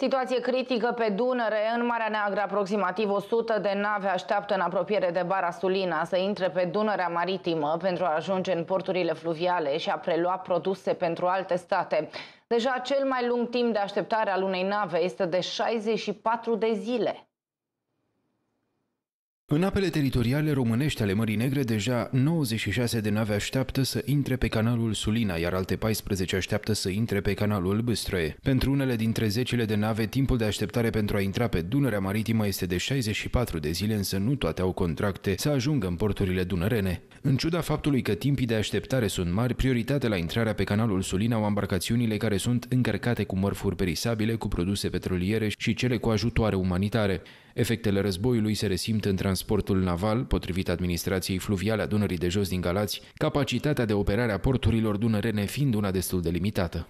Situație critică pe Dunăre, în Marea Neagră, aproximativ 100 de nave așteaptă în apropiere de Bara Sulina să intre pe Dunărea Maritimă pentru a ajunge în porturile fluviale și a prelua produse pentru alte state. Deja cel mai lung timp de așteptare al unei nave este de 64 de zile. În apele teritoriale românești ale Mării Negre, deja 96 de nave așteaptă să intre pe canalul Sulina, iar alte 14 așteaptă să intre pe canalul Băstroie. Pentru unele dintre zecile de nave, timpul de așteptare pentru a intra pe Dunărea Maritimă este de 64 de zile, însă nu toate au contracte să ajungă în porturile dunărene. În ciuda faptului că timpii de așteptare sunt mari, prioritate la intrarea pe canalul Sulina au embarcațiunile care sunt încărcate cu mărfuri perisabile, cu produse petroliere și cele cu ajutoare umanitare. Efectele războiului se resimt în transportul naval, potrivit administrației fluviale a Dunării de jos din Galați, capacitatea de operare a porturilor dunărene fiind una destul de limitată.